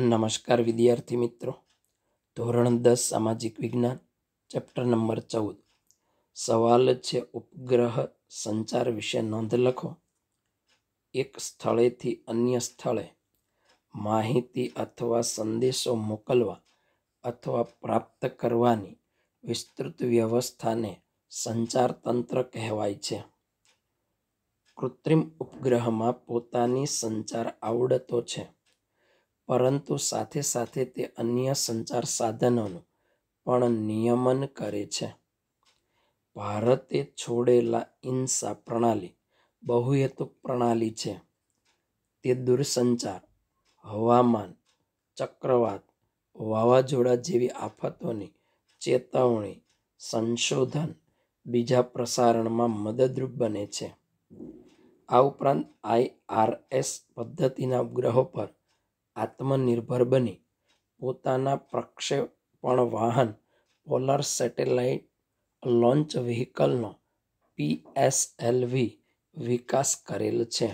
નમસ્કાર વિદ્યાર્થી મિત્રો ધોરણ દસ સામાજિક વિજ્ઞાન ચેપ્ટર નંબર ચૌદ સવાલ છે ઉપગ્રહ સંચાર વિશે નોંધ લખો એક સ્થળેથી અન્ય સ્થળે માહિતી અથવા સંદેશો મોકલવા અથવા પ્રાપ્ત કરવાની વિસ્તૃત વ્યવસ્થાને સંચાર તંત્ર કહેવાય છે કૃત્રિમ ઉપગ્રહમાં પોતાની સંચાર આવડતો છે પરંતુ સાથે સાથે તે અન્ય સંચાર સાધનોનું પણ નિયમન કરે છે ભારતે છોડેલા ઇન્સા પ્રણાલી બહુહેતુક પ્રણાલી છે તે દૂરસંચાર હવામાન ચક્રવાત વાવાઝોડા જેવી આફતોની ચેતવણી સંશોધન બીજા પ્રસારણમાં મદદરૂપ બને છે આ ઉપરાંત આઈ આર એસ પદ્ધતિના ઉપગ્રહો પર આત્મનિર્ભર બની પોતાના પ્રક્ષેપણ વાહન પોલર સેટેલાઇટ લોન્ચ વ્હીકલનો પીએસએલવી વિકાસ કરેલ છે